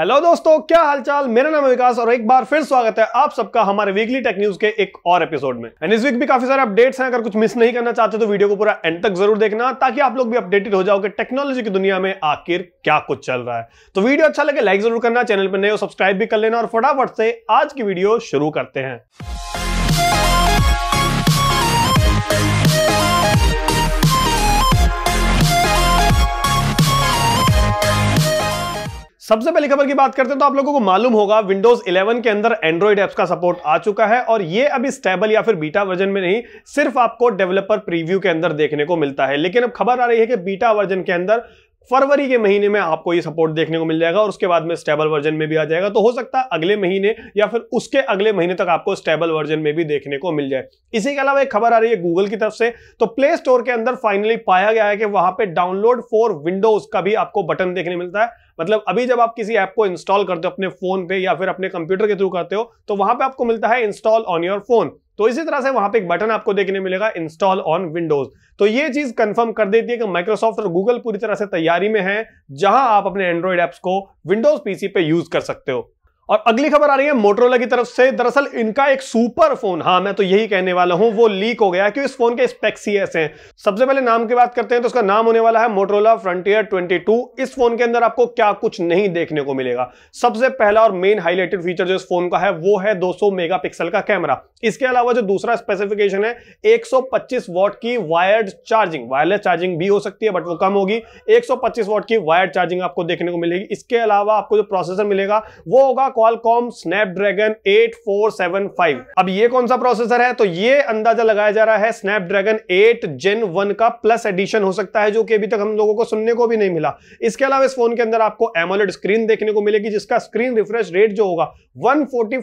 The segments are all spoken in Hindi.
हेलो दोस्तों क्या हालचाल मेरा नाम है विकास और एक बार फिर स्वागत है आप सबका हमारे वीकली टेक न्यूज के एक और एपिसोड में एंड इस वीक भी काफी सारे अपडेट्स हैं अगर कुछ मिस नहीं करना चाहते तो वीडियो को पूरा एंड तक जरूर देखना ताकि आप लोग भी अपडेटेड हो जाओ कि टेक्नोलॉजी की दुनिया में आखिर क्या कुछ चल रहा है तो वीडियो अच्छा लगे लाइक जरूर करना चैनल पर नए हो सब्सक्राइब भी कर लेना और फटाफट से आज की वीडियो शुरू करते हैं सबसे पहली खबर की बात करते हैं तो आप लोगों को मालूम होगा विंडोज 11 के अंदर एंड्रॉइड एप्स का सपोर्ट आ चुका है और ये अभी स्टेबल या फिर बीटा वर्जन में नहीं सिर्फ आपको डेवलपर प्रीव्यू के अंदर देखने को मिलता है लेकिन अब खबर आ रही है कि बीटा वर्जन के अंदर फरवरी के महीने में आपको ये सपोर्ट देखने को मिल जाएगा और उसके बाद में स्टेबल वर्जन में भी आ जाएगा तो हो सकता है अगले महीने या फिर उसके अगले महीने तक आपको स्टेबल वर्जन में भी देखने को मिल जाए इसी के अलावा एक खबर आ रही है गूगल की तरफ से तो प्ले स्टोर के अंदर फाइनली पाया गया है कि वहां पे डाउनलोड फॉर विंडोज का भी आपको बटन देखने मिलता है मतलब अभी जब आप किसी ऐप को इंस्टॉल करते हो अपने फोन पे या फिर अपने कंप्यूटर के थ्रू करते हो तो वहां पे आपको मिलता है इंस्टॉल ऑन योर फोन तो इसी तरह से वहां पे एक बटन आपको देखने मिलेगा इंस्टॉल ऑन विंडोज तो ये चीज कंफर्म कर देती है कि माइक्रोसॉफ्ट और गूगल पूरी तरह से तैयारी में है जहां आप अपने एंड्रॉइड ऐप्स को विंडोज पीसी पे यूज कर सकते हो और अगली खबर आ रही है मोटरोला की तरफ से दरअसल इनका एक सुपर फोन हाँ मैं तो यही कहने वाला हूं वो लीक हो गया क्योंकि इस फोन के स्पेक्स ही ऐसे हैं सबसे पहले नाम की बात करते हैं तो उसका नाम होने वाला है मोटरोला फ्रंटियर 22 इस फोन के अंदर आपको क्या कुछ नहीं देखने को मिलेगा सबसे पहला और मेन हाईलाइटेड फीचर जो इस फोन का है वो है दो मेगापिक्सल का कैमरा इसके अलावा जो दूसरा स्पेसिफिकेशन है एक वॉट की वायर्ड चार्जिंग वायरलेस चार्जिंग भी हो सकती है बट वो कम होगी एक वॉट की वायर्ड चार्जिंग आपको देखने को मिलेगी इसके अलावा आपको जो प्रोसेसर मिलेगा वो होगा क्वालकॉम स्नैपड्रैगन 8475 अब ये कौन सा प्रोसेसर है तो ये अंदाजा लगाया जा रहा है स्नैपड्रैगन 8 जेन 1 का प्लस एडिशन हो सकता है जो कि अभी तक हम लोगों को सुनने को भी नहीं मिला इसके अलावा इस फोन के अंदर आपको एमोलेड स्क्रीन देखने को मिलेगी जिसका स्क्रीन रिफ्रेश रेट जो होगा वन फोर्टी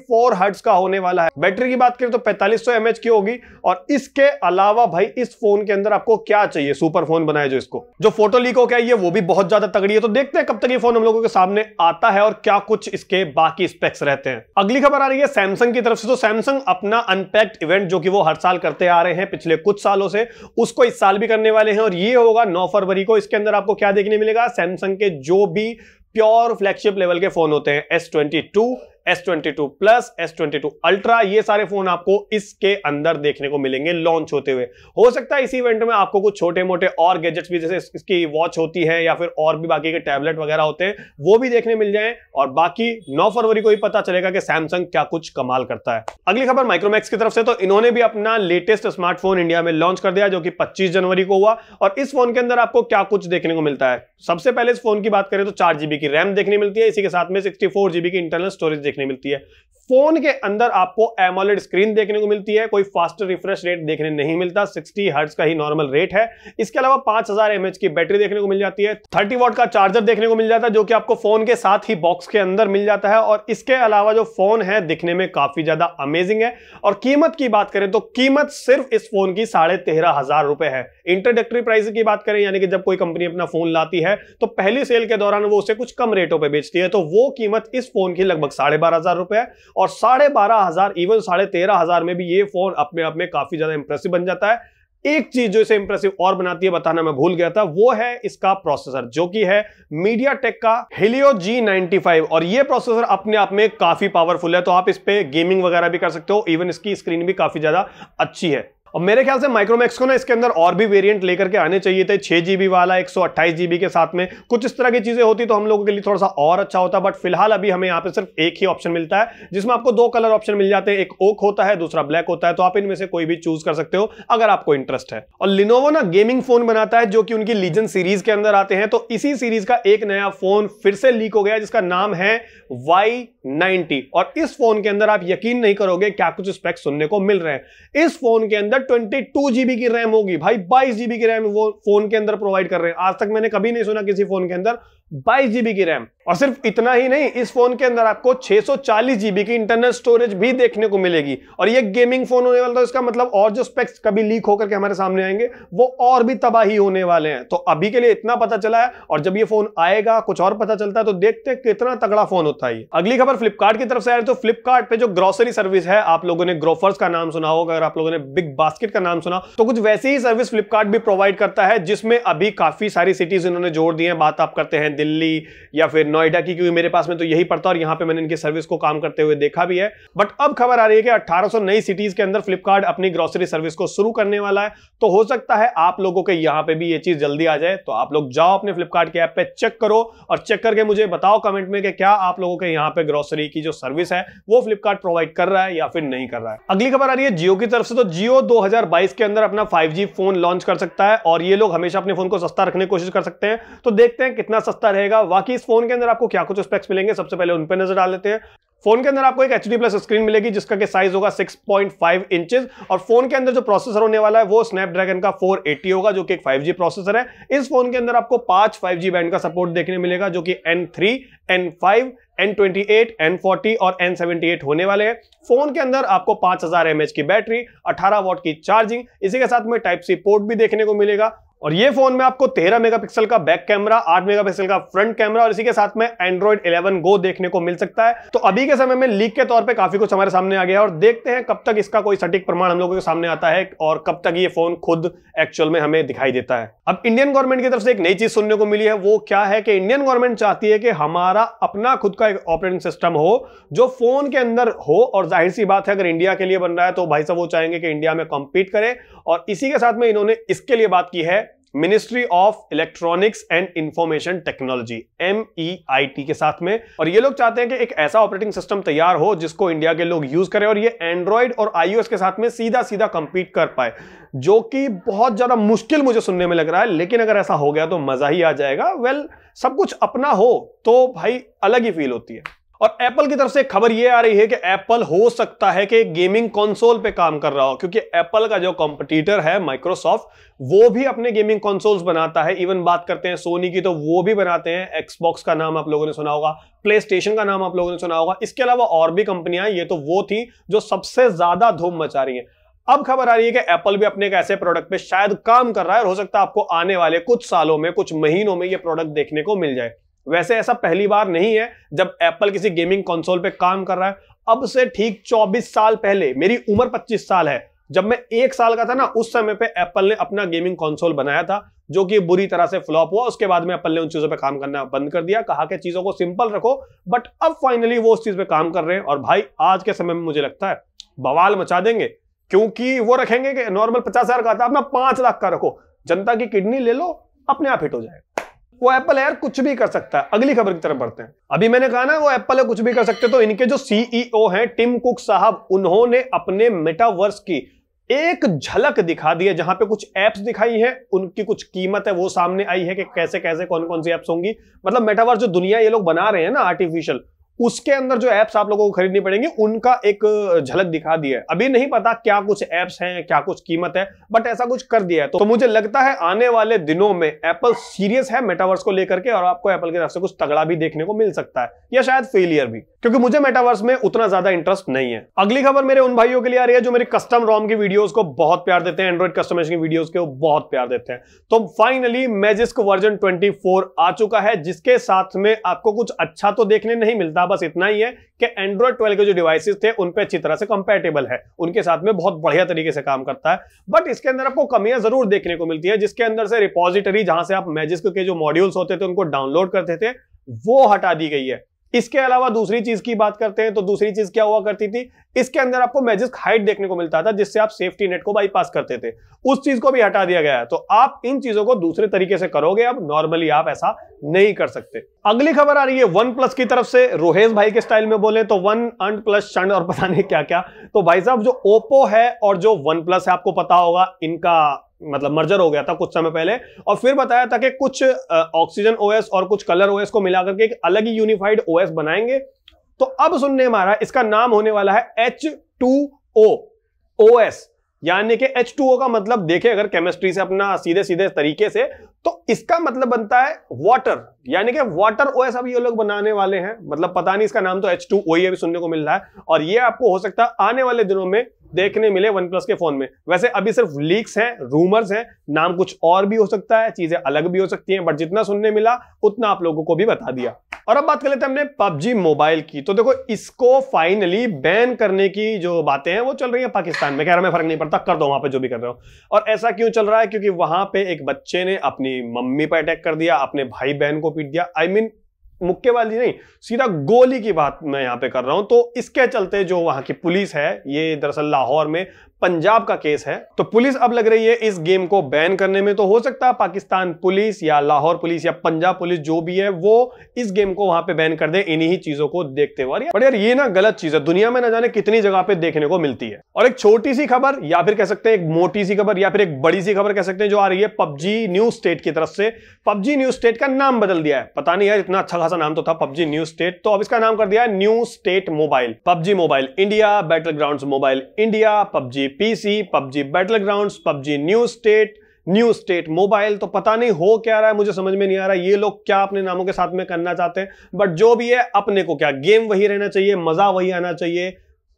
का होने वाला है बैटरी की बात करें तो पैंतालीस एमएच की होगी और इसके अलावा भाई इस फोन के अंदर आपको क्या चाहिए सुपर फोन बनाए जो इसको जो फोटो लीक हो क्या वो भी बहुत ज्यादा तगड़ी है तो देखते हैं कब तक ये फोन हम लोगों के सामने आता है और क्या कुछ इसके बाकी की स्पेक्स रहते हैं अगली खबर आ रही है सैमसंग की तरफ से तो सैमसंग अपना अनपैक्ट इवेंट जो कि वो हर साल करते आ रहे हैं पिछले कुछ सालों से उसको इस साल भी करने वाले हैं और ये होगा नौ फरवरी को इसके अंदर आपको क्या देखने मिलेगा सैमसंग के जो भी प्योर फ्लैगशिप लेवल के फोन होते हैं S twenty two S22 plus S22 ultra ये सारे फोन आपको इसके अंदर देखने को मिलेंगे लॉन्च होते हुए हो सकता है इसी इवेंट में आपको कुछ छोटे मोटे और गैजेट्स भी जैसे इसकी वॉच होती है या फिर और भी बाकी के टैबलेट वगैरह होते हैं वो भी देखने मिल जाए और बाकी नौ फरवरी को ही पता चलेगा कि सैमसंग क्या कुछ कमाल करता है अगली खबर माइक्रोमैक्स की तरफ से तो इन्होंने भी अपना लेटेस्ट स्मार्टफोन इंडिया में लॉन्च कर दिया जो कि पच्चीस जनवरी को हुआ और इस फोन के अंदर आपको क्या कुछ देखने को मिलता है सबसे पहले इस फोन की बात करें तो चार की रैम देखने मिलती है इसी के साथ में सिक्सटी की इंटरनल स्टोरेज देखने मिलती है फोन के अंदर आपको एमोलेड स्क्रीन देखने को मिलती है कोई फास्टर रिफ्रेश रेट देखने नहीं मिलता 60 हर्ट्ज का ही नॉर्मल रेट है इसके अलावा 5000 हजार की बैटरी देखने को मिल जाती है 30 वॉट का चार्जर देखने को मिल जाता है जो कि आपको फोन के साथ ही बॉक्स के अंदर मिल जाता है और इसके अलावा जो फोन है दिखने में काफी ज्यादा अमेजिंग है और कीमत की बात करें तो कीमत सिर्फ इस फोन की साढ़े तेरह हजार रुपए है इंट्रोडक्टरी प्राइस की बात करें यानी कि जब कोई कंपनी अपना फोन लाती है तो पहली सेल के दौरान वो उसे कुछ कम रेटों पर बेचती है तो वो कीमत इस फोन की लगभग साढ़े बारह हजार रुपए है और साढ़े बारह हजार इवन साढ़े तेरह हजार में भी ये फोन अपने आप में काफी ज्यादा इंप्रेसिव बन जाता है एक चीज जो इसे इंप्रेसिव और बनाती है बताना मैं भूल गया था वो है इसका प्रोसेसर जो कि है मीडिया टेक का हिलियो G95 और ये प्रोसेसर अपने आप में काफी पावरफुल है तो आप इस पर गेमिंग वगैरह भी कर सकते हो इवन इसकी स्क्रीन भी काफी ज्यादा अच्छी है और मेरे ख्याल से माइक्रोमैक्स को ना इसके अंदर और भी वेरिएंट लेकर के आने चाहिए थे छह जीबी वाला एक जीबी के साथ में कुछ इस तरह की चीजें होती तो हम लोगों के लिए थोड़ा सा और अच्छा होता बट फिलहाल अभी हमें यहाँ पे सिर्फ एक ही ऑप्शन मिलता है जिसमें आपको दो कलर ऑप्शन मिल जाते हैं एक ओक होता है दूसरा ब्लैक होता है तो आप इनमें से कोई भी चूज कर सकते हो अगर आपको इंटरेस्ट है और लिनोवो ना गेमिंग फोन बनाता है जो कि उनकी लीजन सीरीज के अंदर आते हैं तो इसी सीरीज का एक नया फोन फिर से लीक हो गया जिसका नाम है वाई 90 और इस फोन के अंदर आप यकीन नहीं करोगे क्या कुछ स्पेक्स सुनने को मिल रहे हैं इस फोन के अंदर ट्वेंटी टू जीबी की रैम होगी भाई बाईस जीबी की रैम वो फोन के अंदर प्रोवाइड कर रहे हैं आज तक मैंने कभी नहीं सुना किसी फोन के अंदर बाईस जीबी की रैम और सिर्फ इतना ही नहीं इस फोन के अंदर आपको सौ चालीस जीबी की इंटरनल स्टोरेज भी देखने को मिलेगी और ये गेमिंग फोन होने वाला तो इसका मतलब और जो स्पेक्स कभी लीक होकर के हमारे सामने आएंगे वो और भी तबाही होने वाले हैं तो अभी के लिए इतना पता चला है और जब ये फोन आएगा कुछ और पता चलता है तो देखते कितना तगड़ा फोन होता है अगली खबर फ्लिपकार्ट की तरफ से आ रही तो फ्लिपकार्ट पे जो ग्रोसरी सर्विस है आप लोगों ने ग्रोफर्स का नाम सुना होगा अगर आप लोगों ने बिग बास्केट का नाम सुना तो कुछ वैसी ही सर्विस फ्लिपकार्ट भी प्रोवाइड करता है जिसमें अभी काफी सारी सिटीज इन्होंने जोड़ दी है बात आप करते हैं दिल्ली या फिर नोएडा की क्योंकि मेरे पास में तो यही पड़ता और यहाँ पे मैंने इनकी सर्विस को काम करते हुए देखा भी है बट अब खबर आ रही है कि 1800 नई सिटीज के अंदर फ्लिपकार्ट अपनी ग्रोसरी सर्विस को शुरू करने वाला है तो हो सकता है आप लोगों के यहाँ पे भी ये चीज जल्दी आ जाए तो आप लोग जाओ अपने फ्लिपकार्ट के ऐप पे चेक करो और चेक करके मुझे बताओ कमेंट में कि क्या आप लोगों के यहाँ पे ग्रोसरी की जो सर्विस है वो फ्लिपकार्ट प्रोवाइड कर रहा है या फिर नहीं कर रहा है अगली खबर आ रही है जियो की तरफ से तो जियो दो के अंदर अपना फाइव फोन लॉन्च कर सकता है और ये लोग हमेशा अपने फोन को सस्ता रखने की कोशिश कर सकते हैं तो देखते हैं कितना सस्ता सस्ता रहेगा बाकी इस फोन के अंदर आपको क्या कुछ स्पेक्स मिलेंगे सबसे पहले उन पर नजर डाल लेते हैं फोन के अंदर आपको एक एच प्लस स्क्रीन मिलेगी जिसका के साइज होगा 6.5 पॉइंट इंचेस और फोन के अंदर जो प्रोसेसर होने वाला है वो स्नैपड्रैगन का 480 होगा जो कि एक 5G प्रोसेसर है इस फोन के अंदर आपको पांच 5G बैंड का सपोर्ट देखने मिलेगा जो कि N3, N5, N28, N40 और N78 होने वाले हैं फोन के अंदर आपको 5000 mAh की बैटरी 18 वॉट की चार्जिंग इसी के साथ में टाइप सी पोर्ट भी देखने को मिलेगा और ये फोन में आपको 13 मेगापिक्सल का बैक कैमरा 8 मेगापिक्सल का फ्रंट कैमरा और इसी के साथ में एंड्रॉइड 11 गो देखने को मिल सकता है तो अभी के समय में लीक के तौर पे काफी कुछ हमारे सामने आ गया और देखते हैं कब तक इसका कोई सटीक प्रमाण हम लोगों के सामने आता है और कब तक ये फोन खुद एक्चुअल में हमें दिखाई देता है अब इंडियन गवर्नमेंट की तरफ से एक नई चीज सुनने को मिली है वो क्या है कि इंडियन गवर्नमेंट चाहती है कि हमारा अपना खुद का एक ऑपरेटिंग सिस्टम हो जो फोन के अंदर हो और जाहिर सी बात है अगर इंडिया के लिए बन रहा है तो भाई साहब वो चाहेंगे कि इंडिया में कॉम्पीट करे और इसी के साथ में इन्होंने इसके लिए बात की है ministry of electronics and information technology M E I T के साथ में और ये लोग चाहते हैं कि एक ऐसा ऑपरेटिंग सिस्टम तैयार हो जिसको इंडिया के लोग यूज करें और ये एंड्रॉइड और आईओएस के साथ में सीधा सीधा कंपीट कर पाए जो कि बहुत ज्यादा मुश्किल मुझे सुनने में लग रहा है लेकिन अगर ऐसा हो गया तो मजा ही आ जाएगा वेल well, सब कुछ अपना हो तो भाई अलग ही फील होती है और एप्पल की तरफ से खबर ये आ रही है कि एप्पल हो सकता है कि गेमिंग कंसोल पे काम कर रहा हो क्योंकि एप्पल का जो कॉम्पिटिटर है माइक्रोसॉफ्ट वो भी अपने गेमिंग कंसोल्स बनाता है इवन बात करते हैं सोनी की तो वो भी बनाते हैं एक्सबॉक्स का नाम आप लोगों ने सुना होगा प्ले का नाम आप लोगों ने सुना होगा इसके अलावा और भी कंपनियां ये तो वो थी जो सबसे ज्यादा धूम मचा रही है अब खबर आ रही है कि एप्पल भी अपने एक ऐसे प्रोडक्ट पे शायद काम कर रहा है और हो सकता है आपको आने वाले कुछ सालों में कुछ महीनों में ये प्रोडक्ट देखने को मिल जाए वैसे ऐसा पहली बार नहीं है जब एप्पल किसी गेमिंग कंसोल पे काम कर रहा है अब से ठीक 24 साल पहले मेरी उम्र 25 साल है जब मैं एक साल का था ना उस समय पे एप्पल ने अपना गेमिंग कंसोल बनाया था जो कि बुरी तरह से फ्लॉप हुआ उसके बाद में एप्पल ने उन चीजों पे काम करना बंद कर दिया कहा कि चीजों को सिंपल रखो बट अब फाइनली वो उस चीज पे काम कर रहे हैं और भाई आज के समय में मुझे लगता है बवाल मचा देंगे क्योंकि वो रखेंगे कि नॉर्मल पचास हजार का था अपना पांच लाख का रखो जनता की किडनी ले लो अपने आप हिट हो जाएगा वो एप्पल यार कुछ भी कर सकता है अगली खबर की तरफ बढ़ते हैं अभी मैंने कहा ना वो एप्पल है कुछ भी कर सकते तो इनके जो सीईओ e हैं टिम कुक साहब उन्होंने अपने मेटावर्स की एक झलक दिखा दी है जहां पे कुछ एप्स दिखाई हैं उनकी कुछ कीमत है वो सामने आई है कि कैसे कैसे कौन कौन सी एप्स होंगी मतलब मेटावर्स जो दुनिया ये लोग बना रहे हैं ना आर्टिफिशियल उसके अंदर जो एप्स आप लोगों को खरीदनी पड़ेंगी उनका एक झलक दिखा दिया है अभी नहीं पता क्या कुछ एप्स हैं क्या कुछ कीमत है बट ऐसा कुछ कर दिया है तो, तो मुझे लगता है आने वाले दिनों में एप्पल सीरियस है मेटावर्स को लेकर के और आपको एप्पल की तरफ से कुछ तगड़ा भी देखने को मिल सकता है या शायद फेलियर भी क्योंकि मुझे मेटावर्स में उतना ज्यादा इंटरेस्ट नहीं है अगली खबर मेरे उन भाइयों के लिए आ रही है जो मेरी कस्टम रॉम की वीडियो को बहुत प्यार देते हैं एंड्रॉइड कस्टमाइजेशन की वीडियो के बहुत प्यार देते हैं तो फाइनली मेजिस्क वर्जन ट्वेंटी आ चुका है जिसके साथ में आपको कुछ अच्छा तो देखने नहीं मिलता था हाँ, बस इतना ही है कि एंड्रॉयड ट्वेल्व के जो डिवाइसेस थे उन पे अच्छी तरह से कंपेटेबल है उनके साथ में बहुत बढ़िया तरीके से काम करता है बट इसके अंदर आपको कमियां जरूर देखने को मिलती है जिसके अंदर से रिपोजिटरी जहां से आप मैजिस्क के जो मॉड्यूल्स होते थे उनको डाउनलोड करते थे वो हटा दी गई है इसके अलावा दूसरी चीज की बात करते हैं तो दूसरी चीज क्या हुआ करती थी इसके अंदर आपको मैजिक हाइट देखने को मिलता था जिससे आप सेफ्टी नेट को बाईपास करते थे उस चीज को भी हटा दिया गया है तो आप इन चीजों को दूसरे तरीके से करोगे अब नॉर्मली आप ऐसा नहीं कर सकते अगली खबर आ रही है वन प्लस की तरफ से रोहेश भाई के स्टाइल में बोले तो वन अंड प्लस शंड और पता नहीं क्या क्या तो भाई साहब जो ओप्पो है और जो वन प्लस है आपको पता होगा इनका मतलब मर्जर हो गया था कुछ समय पहले और फिर बताया था कि कुछ ऑक्सीजन ओएस और कुछ कलर ओएस को मिलाकर के एक अलग ही यूनिफाइड ओएस बनाएंगे तो अब सुनने मारा इसका नाम होने वाला है H two O O S यानी कि एच टू ओ का मतलब देखे अगर केमिस्ट्री से अपना सीधे सीधे तरीके से तो इसका मतलब बनता है वाटर यानी कि वाटर ओएस अब ये लोग बनाने वाले हैं मतलब पता नहीं इसका नाम तो एच टू ओ ही अभी सुनने को मिल रहा है और ये आपको हो सकता है आने वाले दिनों में देखने मिले वन प्लस के फोन में वैसे अभी सिर्फ लीक्स हैं रूमर्स हैं नाम कुछ और भी हो सकता है चीजें अलग भी हो सकती हैं बट जितना सुनने मिला उतना आप लोगों को भी बता दिया और अब बात कर लेते हैं हमने PUBG मोबाइल की तो देखो इसको फाइनली बैन करने की जो बातें हैं वो चल रही है पाकिस्तान में कह रहा मैं फर्क नहीं पड़ता कर दो वहां पे जो भी कर रहे हो और ऐसा क्यों चल रहा है क्योंकि वहां पे एक बच्चे ने अपनी मम्मी पर अटैक कर दिया अपने भाई बहन को पीट दिया आई I मीन mean, मुक्केबाजी नहीं सीधा गोली की बात मैं यहां पे कर रहा हूं तो इसके चलते जो वहां की पुलिस है ये दरअसल लाहौर में पंजाब का केस है तो पुलिस अब लग रही है इस गेम को बैन करने में तो हो सकता है पाकिस्तान पुलिस या लाहौर पुलिस या पंजाब पुलिस जो भी है वो इस गेम को वहां पे बैन कर दे इन्हीं ही चीजों को देखते हुए बट यार ये ना गलत चीज है दुनिया में ना जाने कितनी जगह पे देखने को मिलती है और एक छोटी सी खबर या फिर कह सकते हैं एक मोटी सी खबर या फिर एक बड़ी सी खबर कह सकते हैं जो आ रही है पबजी न्यू स्टेट की तरफ से पबजी न्यू स्टेट का नाम बदल दिया है पता नहीं यार इतना अच्छा खासा नाम तो था पबजी न्यू स्टेट तो अब इसका नाम कर दिया है new state mobile PUBG mobile India battle ground mobile India PUBG PC PUBG battle ground PUBG new state new state mobile तो पता नहीं हो क्या रहा है मुझे समझ में नहीं आ रहा ये लोग क्या अपने नामों के साथ में करना चाहते हैं बट जो भी है अपने को क्या गेम वही रहना चाहिए मजा वही आना चाहिए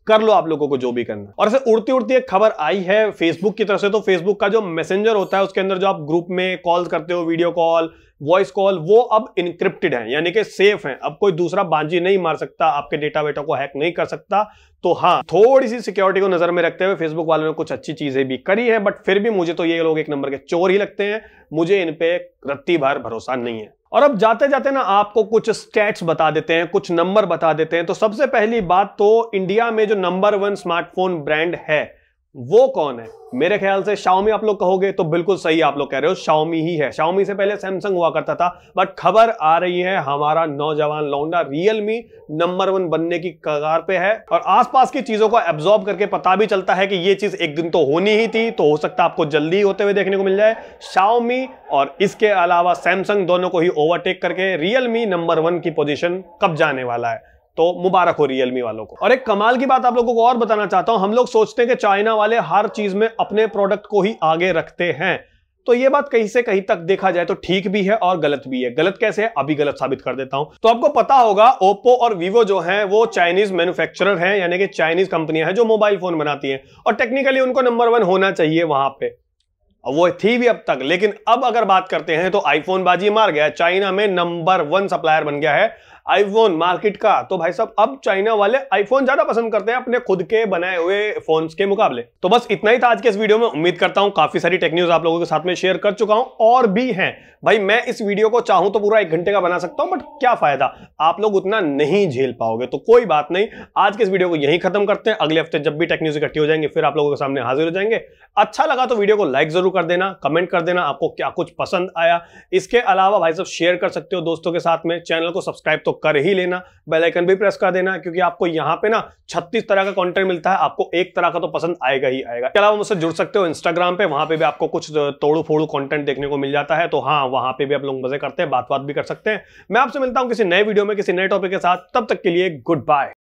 कर लो आप लोगों को जो भी करना और ऐसे उड़ती उड़ती एक खबर आई है फेसबुक की तरफ से तो फेसबुक का जो मैसेंजर होता है उसके अंदर जो आप ग्रुप में कॉल करते हो वीडियो कॉल वॉइस कॉल वो अब इनक्रिप्टेड है यानी कि सेफ है अब कोई दूसरा बाजी नहीं मार सकता आपके डेटा वेटा को हैक नहीं कर सकता तो हाँ थोड़ी सी सिक्योरिटी को नजर में रखते हुए फेसबुक वालों ने कुछ अच्छी चीजें भी करी है बट फिर भी मुझे तो ये लोग एक नंबर के चोर ही लगते हैं मुझे इन रत्ती भर भरोसा नहीं है और अब जाते जाते ना आपको कुछ स्टैट्स बता देते हैं कुछ नंबर बता देते हैं तो सबसे पहली बात तो इंडिया में जो नंबर वन स्मार्टफोन ब्रांड है वो कौन है मेरे ख्याल से शाओमी आप लोग कहोगे तो बिल्कुल सही आप लोग कह रहे हो शाओमी ही है शाओमी से पहले सैमसंग हुआ करता था बट खबर आ रही है हमारा नौजवान लौंडा रियलमी नंबर वन बनने की कगार पे है और आसपास की चीजों को एब्जॉर्ब करके पता भी चलता है कि ये चीज एक दिन तो होनी ही थी तो हो सकता है आपको जल्दी होते हुए देखने को मिल जाए शाओमी और इसके अलावा सैमसंग दोनों को ही ओवरटेक करके रियलमी नंबर वन की पोजिशन कब जाने वाला है तो मुबारक हो रियलमी वालों को और एक कमाल की बात आप लोगों को और बताना चाहता हूं हम लोग सोचते हैं कि चाइना वाले हर चीज में अपने प्रोडक्ट को ही आगे रखते हैं तो ये बात कहीं से कहीं तक देखा जाए तो ठीक भी है और गलत भी है गलत कैसे है अभी गलत साबित कर देता हूं तो आपको पता होगा ओप्पो और वीवो जो है वो चाइनीज मैन्युफैक्चरर हैं यानी कि चाइनीज कंपनियां हैं जो मोबाइल फोन बनाती हैं और टेक्निकली उनको नंबर वन होना चाहिए वहां पे वो थी भी अब तक लेकिन अब अगर बात करते हैं तो आईफोन बाजी मार गया चाइना में नंबर वन सप्लायर बन गया है आईफोन मार्केट का तो भाई साहब अब चाइना वाले आईफोन ज्यादा पसंद करते हैं अपने खुद के बनाए हुए फोन के मुकाबले तो बस इतना ही था आज के इस वीडियो में उम्मीद करता हूं काफी सारी टेक्न्यूज आप लोगों के साथ में शेयर कर चुका हूं और भी है भाई मैं इस वीडियो को चाहूं तो पूरा एक घंटे का बना सकता हूं बट क्या फायदा आप लोग उतना नहीं झेल पाओगे तो कोई बात नहीं आज के इस वीडियो को यही खत्म करते हैं अगले हफ्ते जब भी टेक्न्यूज इकट्ठी हो जाएंगे फिर आप लोगों के सामने हाजिर हो जाएंगे अच्छा लगा तो वीडियो को लाइक जरूर कर देना कमेंट कर देना आपको क्या कुछ पसंद आया इसके अलावा भाई साहब शेयर कर सकते हो दोस्तों के साथ में चैनल को सब्सक्राइब तो कर ही लेना बेल आइकन भी प्रेस कर देना क्योंकि आपको यहाँ पे ना 36 तरह का कंटेंट मिलता है आपको एक तरह का तो पसंद आएगा ही आएगा इसके अलावा मुझसे जुड़ सकते हो इंस्टाग्राम पे वहां पे भी आपको कुछ तोड़ू फोड़ू कंटेंट देखने को मिल जाता है तो हाँ वहां पे भी आप लोग मजे करते हैं बात बात भी कर सकते हैं मैं आपसे मिलता हूँ किसी नए वीडियो में किसी नए टॉपिक के साथ तब तक के लिए गुड बाय